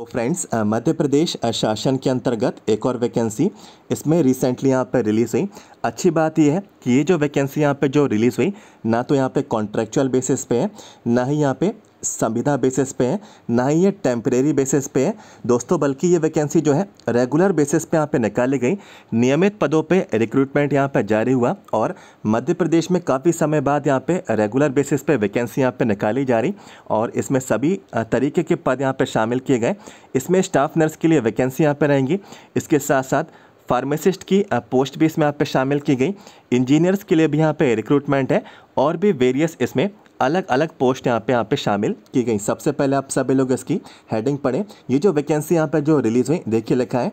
तो फ्रेंड्स मध्य प्रदेश शासन के अंतर्गत एक और वैकेंसी इसमें रिसेंटली यहाँ पे रिलीज़ हुई अच्छी बात यह है कि ये जो वैकेंसी यहाँ पे जो रिलीज़ हुई ना तो यहाँ पे कॉन्ट्रेक्चुअल बेसिस पे है ना ही यहाँ पे संविदा बेसिस पे ना ही ये टेम्परेरी बेसिस पे दोस्तों बल्कि ये वैकेंसी जो है रेगुलर बेसिस पे यहाँ पे निकाली गई नियमित पदों पे रिक्रूटमेंट यहाँ पे जारी हुआ और मध्य प्रदेश में काफ़ी समय बाद यहाँ पे रेगुलर बेसिस पे वैकेंसी यहाँ पे निकाली जा रही और इसमें सभी तरीके के पद यहाँ पर शामिल किए गए इसमें स्टाफ नर्स के लिए वैकेंसी यहाँ पर रहेंगी इसके साथ साथ फार्मासिस्ट की पोस्ट भी इसमें यहाँ पे शामिल की गई इंजीनियर्स के लिए भी यहाँ पे रिक्रूटमेंट है और भी वेरियस इसमें अलग अलग पोस्ट यहाँ पे यहाँ पे शामिल की गई सबसे पहले आप सभी लोग इसकी हेडिंग पढ़ें ये जो वैकेंसी यहाँ पे जो रिलीज़ हुई देखिए लिखा है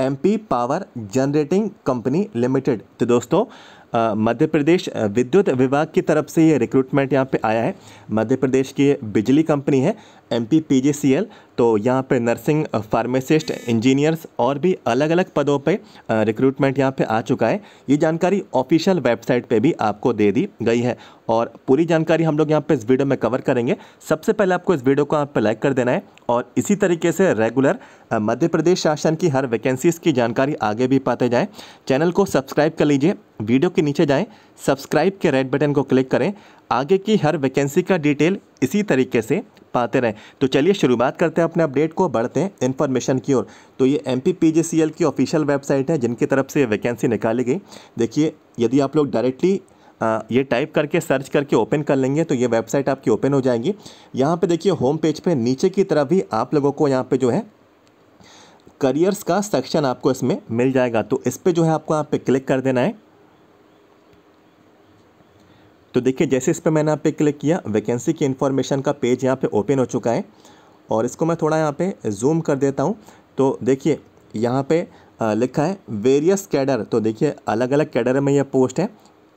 MP power generating company limited तो दोस्तों मध्य प्रदेश विद्युत विभाग की तरफ से ये रिक्रूटमेंट यहाँ पे आया है मध्य प्रदेश की बिजली कंपनी है M P P C L तो यहाँ पे नर्सिंग फार्मासिस्ट इंजीनियर्स और भी अलग अलग पदों पे रिक्रूटमेंट uh, यहाँ पे आ चुका है ये जानकारी ऑफिशियल वेबसाइट पे भी आपको दे दी गई है और पूरी जानकारी हम लोग यहाँ पे इस वीडियो में कवर करेंगे सबसे पहले आपको इस वीडियो को आप पे लाइक कर देना है और इसी तरीके से रेगुलर uh, मध्य प्रदेश शासन की हर वैकेंसीज़ की जानकारी आगे भी पाते जाएँ चैनल को सब्सक्राइब कर लीजिए वीडियो के नीचे जाएँ सब्सक्राइब के रेड बटन को क्लिक करें आगे की हर वैकेंसी का डिटेल इसी तरीके से पाते रहें तो चलिए शुरुआत करते हैं अपने अपडेट को बढ़ते हैं इन्फॉर्मेशन की ओर तो ये एम पी की ऑफिशियल वेबसाइट है जिनकी तरफ से वैकेंसी निकाली गई देखिए यदि आप लोग डायरेक्टली आ, ये टाइप करके सर्च करके ओपन कर लेंगे तो ये वेबसाइट आपकी ओपन हो जाएगी यहाँ पे देखिए होम पेज पे नीचे की तरफ भी आप लोगों को यहाँ पे जो है करियर्स का सेक्शन आपको इसमें मिल जाएगा तो इस पर जो है आपको यहाँ पे क्लिक कर देना है तो देखिए जैसे इस पर मैंने यहाँ पे क्लिक किया वैकेंसी की इन्फॉर्मेशन का पेज यहाँ पे ओपन हो चुका है और इसको मैं थोड़ा यहाँ पे जूम कर देता हूँ तो देखिए यहाँ पे लिखा है वेरियस कैडर तो देखिए अलग अलग कैडर में यह पोस्ट है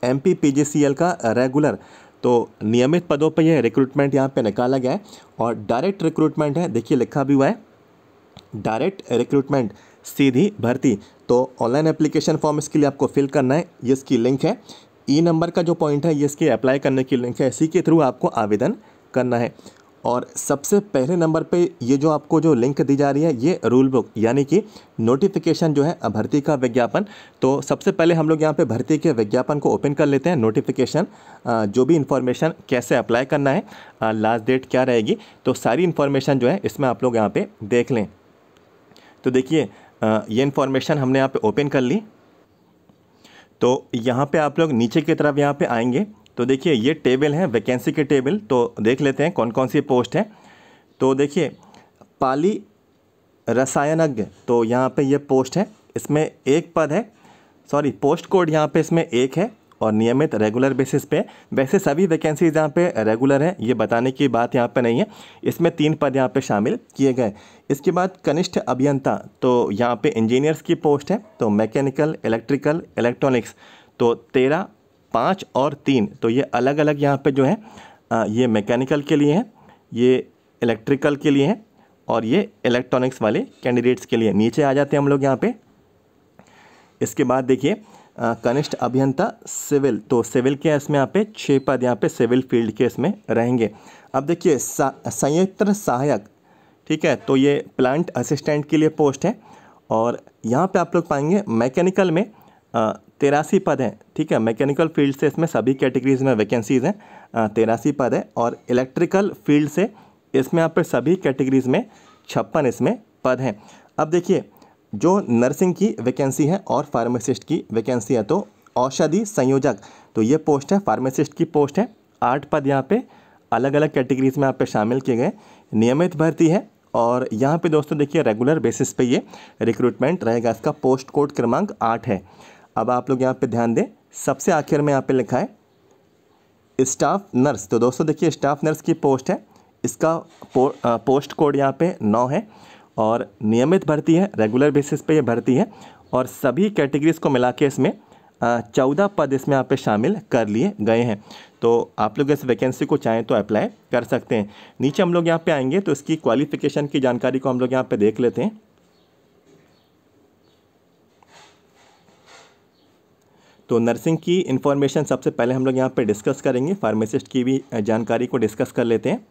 M P P G C L का रेगुलर तो नियमित पदों पर यह रिक्रूटमेंट यहाँ पर निकाला गया है और डायरेक्ट रिक्रूटमेंट है देखिए लिखा भी हुआ है डायरेक्ट रिक्रूटमेंट सीधी भर्ती तो ऑनलाइन एप्लीकेशन फॉर्म इसके लिए आपको फिल करना है इसकी लिंक है ई नंबर का जो पॉइंट है ये इसके अप्लाई करने की लिंक है इसी के थ्रू आपको आवेदन करना है और सबसे पहले नंबर पे ये जो आपको जो लिंक दी जा रही है ये रूल बुक यानी कि नोटिफिकेशन जो है भर्ती का विज्ञापन तो सबसे पहले हम लोग यहाँ पे भर्ती के विज्ञापन को ओपन कर लेते हैं नोटिफिकेशन जो भी इन्फॉर्मेशन कैसे अप्लाई करना है लास्ट डेट क्या रहेगी तो सारी इन्फॉर्मेशन जो है इसमें आप लोग यहाँ पर देख लें तो देखिए ये इन्फॉर्मेशन हमने यहाँ पर ओपन कर ली तो यहाँ पे आप लोग नीचे की तरफ यहाँ पे आएंगे तो देखिए ये टेबल है वैकेंसी के टेबल तो देख लेते हैं कौन कौन सी पोस्ट है तो देखिए पाली रसायनज्ञ तो यहाँ पे ये पोस्ट है इसमें एक पद है सॉरी पोस्ट कोड यहाँ पे इसमें एक है और नियमित रेगुलर बेसिस पे वैसे सभी वैकेंसीज यहाँ पे रेगुलर हैं ये बताने की बात यहाँ पे नहीं है इसमें तीन पद यहाँ पे शामिल किए गए इसके बाद कनिष्ठ अभियंता तो यहाँ पे इंजीनियर्स की पोस्ट है तो मैकेनिकल इलेक्ट्रिकल इलेक्ट्रॉनिक्स तो तेरह पाँच और तीन तो ये अलग अलग यहाँ पर जो है ये मैकेनिकल के लिए हैं ये इलेक्ट्रिकल के लिए हैं और ये इलेक्ट्रॉनिक्स वाले कैंडिडेट्स के लिए नीचे आ जाते हैं हम लोग यहाँ पर इसके बाद देखिए कनिष्ठ अभियंता सिविल तो सिविल के इसमें यहाँ पे छः पद यहाँ पे सिविल फील्ड के इसमें रहेंगे अब देखिए संयंत्र सहायक ठीक है तो ये प्लांट असिस्टेंट के लिए पोस्ट है और यहाँ पे आप लोग पाएंगे मैकेनिकल में तेरासी पद हैं ठीक है मैकेनिकल फील्ड से इसमें सभी कैटेगरीज में वैकेंसीज़ हैं तेरासी पद है और इलेक्ट्रिकल फील्ड से इसमें यहाँ पर सभी कैटेगरीज में छप्पन इसमें पद हैं अब देखिए जो नर्सिंग की वैकेंसी है और फार्मासिस्ट की वैकेंसी है तो औषधि संयोजक तो ये पोस्ट है फार्मासिस्ट की पोस्ट है आठ पद यहाँ पे अलग अलग कैटेगरीज में यहाँ पे शामिल किए गए नियमित भर्ती है और यहाँ पे दोस्तों देखिए रेगुलर बेसिस पे ये रिक्रूटमेंट रहेगा इसका पोस्ट कोड क्रमांक आठ है अब आप लोग यहाँ पे ध्यान दें सबसे आखिर में यहाँ पे लिखा है स्टाफ नर्स तो दोस्तों देखिए स्टाफ नर्स की पोस्ट है इसका पो, आ, पोस्ट कोड यहाँ पे नौ है और नियमित भर्ती है रेगुलर बेसिस पे ये भर्ती है और सभी कैटेगरीज़ को मिला के इसमें चौदह पद इसमें यहाँ पे शामिल कर लिए गए हैं तो आप लोग इस वैकेंसी को चाहें तो अप्लाई कर सकते हैं नीचे हम लोग यहाँ पे आएंगे तो इसकी क्वालिफिकेशन की जानकारी को हम लोग यहाँ पे देख लेते हैं तो नर्सिंग की इन्फॉर्मेशन सबसे पहले हम लोग यहाँ पे डिस्कस करेंगे फार्मेसिस्ट की भी जानकारी को डिस्कस कर लेते हैं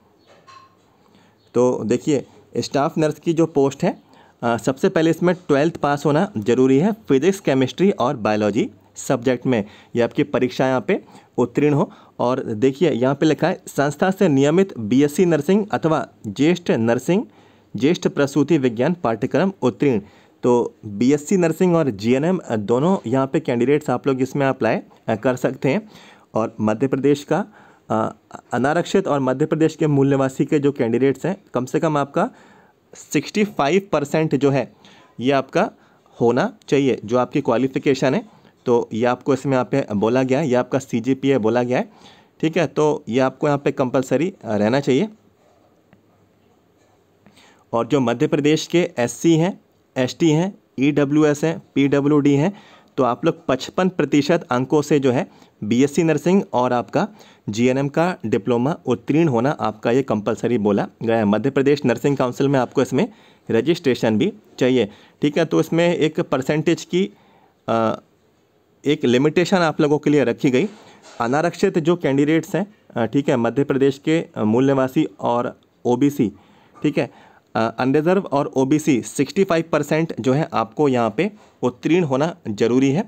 तो देखिए स्टाफ नर्स की जो पोस्ट है आ, सबसे पहले इसमें ट्वेल्थ पास होना ज़रूरी है फिज़िक्स केमिस्ट्री और बायोलॉजी सब्जेक्ट में ये आपकी परीक्षा यहाँ पे उत्तीर्ण हो और देखिए यहाँ पे लिखा है संस्था से नियमित बीएससी नर्सिंग अथवा ज्येष्ठ नर्सिंग ज्येष्ठ प्रसूति विज्ञान पाठ्यक्रम उत्तीर्ण तो बीएससी नर्सिंग और जीएनएम दोनों यहाँ पे कैंडिडेट्स आप लोग इसमें अप्लाई कर सकते हैं और मध्य प्रदेश का अनारक्षित और मध्य प्रदेश के मूल निवासी के जो कैंडिडेट्स हैं कम से कम आपका 65 परसेंट जो है ये आपका होना चाहिए जो आपकी क्वालिफिकेशन है तो ये आपको इसमें यहाँ पे बोला गया है ये आपका सी जी पी है बोला गया है ठीक है तो ये आपको यहाँ पे कंपलसरी रहना चाहिए और जो मध्य प्रदेश के एस सी हैं एस टी हैं ई डब्ल्यू एस हैं पी डब्ल्यू डी हैं तो आप लोग पचपन प्रतिशत अंकों से जो है बीएससी नर्सिंग और आपका जीएनएम का डिप्लोमा उत्तीर्ण होना आपका ये कंपलसरी बोला गया है मध्य प्रदेश नर्सिंग काउंसिल में आपको इसमें रजिस्ट्रेशन भी चाहिए ठीक है तो इसमें एक परसेंटेज की आ, एक लिमिटेशन आप लोगों के लिए रखी गई अनारक्षित जो कैंडिडेट्स हैं ठीक है मध्य प्रदेश के मूल निवासी और ओबीसी ठीक है अनरिजर्व और ओबीसी 65 परसेंट जो है आपको यहाँ पे उत्तीर्ण होना जरूरी है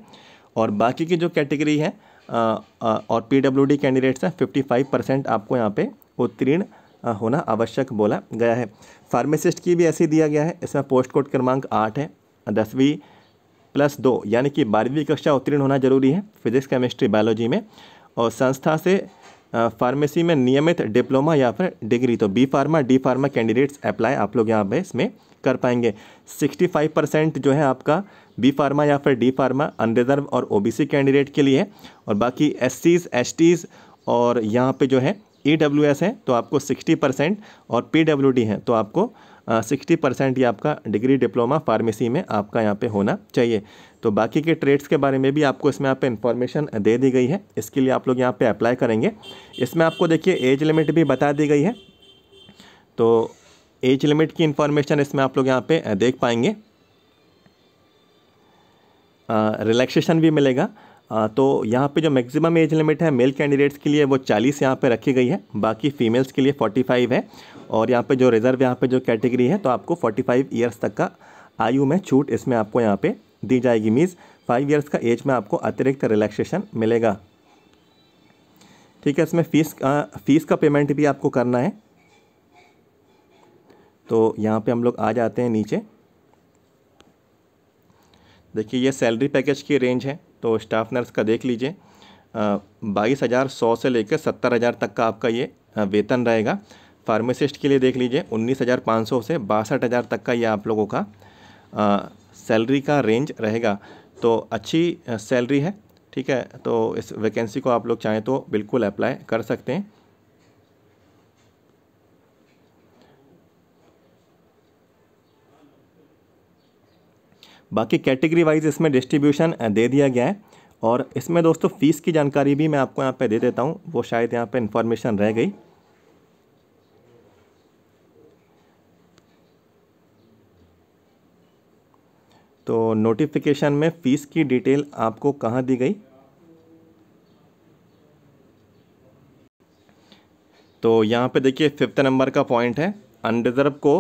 और बाकी की जो कैटेगरी है और पीडब्ल्यूडी कैंडिडेट्स हैं फिफ्टी फाइव परसेंट आपको यहाँ पे उत्तीर्ण होना आवश्यक बोला गया है फार्मेसिस्ट की भी ऐसी दिया गया है इसमें पोस्ट कोड क्रमांक आठ है दसवीं प्लस दो यानी कि बारहवीं कक्षा उत्तीर्ण होना जरूरी है फिजिक्स केमिस्ट्री बायोलॉजी में और संस्था से फार्मेसी में नियमित डिप्लोमा या फिर डिग्री तो B pharma D pharma candidates apply आप लोग यहाँ पे इसमें कर पाएंगे 65 परसेंट जो है आपका बी फार्मा या फिर डी फार्मा अनरिजर्व और ओबीसी कैंडिडेट के लिए और बाकी एस सीज और यहाँ पे जो है ई डब्ल्यू एस है तो आपको सिक्सटी परसेंट और पी डब्ल्यू डी है तो आपको सिक्सटी परसेंट ये आपका डिग्री डिप्लोमा फार्मेसी में आपका यहाँ पे होना चाहिए तो बाकी के ट्रेड्स के बारे में भी आपको इसमें यहाँ पे इन्फॉर्मेशन दे दी गई है इसके लिए आप लोग यहाँ पे अप्लाई करेंगे इसमें आपको देखिए एज लिमिट भी बता दी गई है तो एज लिमिट की इन्फॉर्मेशन इसमें आप लोग यहाँ पे देख पाएंगे रिलैक्सेशन भी मिलेगा आ, तो यहाँ पे जो मैक्सिमम एज लिमिट है मेल कैंडिडेट्स के लिए वो 40 यहाँ पे रखी गई है बाकी फीमेल्स के लिए 45 है और यहाँ पे जो रिज़र्व यहाँ पे जो कैटेगरी है तो आपको 45 इयर्स तक का आयु में छूट इसमें आपको यहाँ पे दी जाएगी मीन्स फाइव ईयर्स का एज में आपको अतिरिक्त रिलैक्सेशन मिलेगा ठीक है इसमें फ़ीस फ़ीस का पेमेंट भी आपको करना है तो यहाँ पे हम लोग आ जाते हैं नीचे देखिए ये सैलरी पैकेज की रेंज है तो स्टाफ नर्स का देख लीजिए बाईस हज़ार सौ से लेकर सत्तर हज़ार तक का आपका ये वेतन रहेगा फार्मासिस्ट के लिए देख लीजिए उन्नीस हज़ार पाँच सौ से बासठ हज़ार तक का ये आप लोगों का सैलरी का रेंज रहेगा तो अच्छी सैलरी है ठीक है तो इस वैकेंसी को आप लोग चाहें तो बिल्कुल अप्लाई कर सकते हैं बाकी कैटेगरी वाइज इसमें डिस्ट्रीब्यूशन दे दिया गया है और इसमें दोस्तों फ़ीस की जानकारी भी मैं आपको यहाँ पे दे देता हूँ वो शायद यहाँ पे इन्फॉर्मेशन रह गई तो नोटिफिकेशन में फ़ीस की डिटेल आपको कहाँ दी गई तो यहाँ पे देखिए फिफ्थ नंबर का पॉइंट है अनडिजर्व को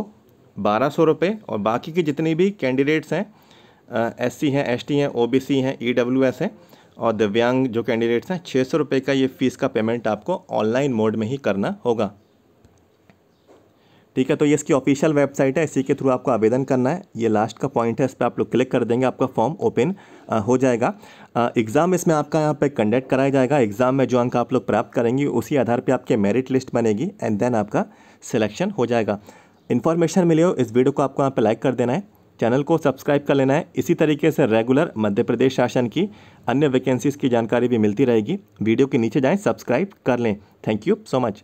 बारह सौ और बाकी की जितनी भी कैंडिडेट्स हैं एस सी हैं एस टी हैं ओ बी सी हैं ई डब्ल्यू एस हैं और दिव्यांग जो कैंडिडेट्स हैं छः सौ रुपये का ये फ़ीस का पेमेंट आपको ऑनलाइन मोड में ही करना होगा ठीक है तो ये इसकी ऑफिशियल वेबसाइट है इसी के थ्रू आपको आवेदन करना है ये लास्ट का पॉइंट है इस पर आप लोग क्लिक कर देंगे आपका फॉर्म ओपन हो जाएगा एग्ज़ाम इसमें आपका यहाँ पे कंडक्ट कराया जाएगा एग्ज़ाम में जो अंक आप लोग प्राप्त करेंगे उसी आधार पे आपके मेरिट लिस्ट बनेगी एंड देन आपका सिलेक्शन हो जाएगा इन्फॉर्मेशन मिले हो इस वीडियो को आपको यहाँ पर लाइक कर देना है चैनल को सब्सक्राइब कर लेना है इसी तरीके से रेगुलर मध्य प्रदेश शासन की अन्य वैकेंसीज़ की जानकारी भी मिलती रहेगी वीडियो के नीचे जाएँ सब्सक्राइब कर लें थैंक यू सो मच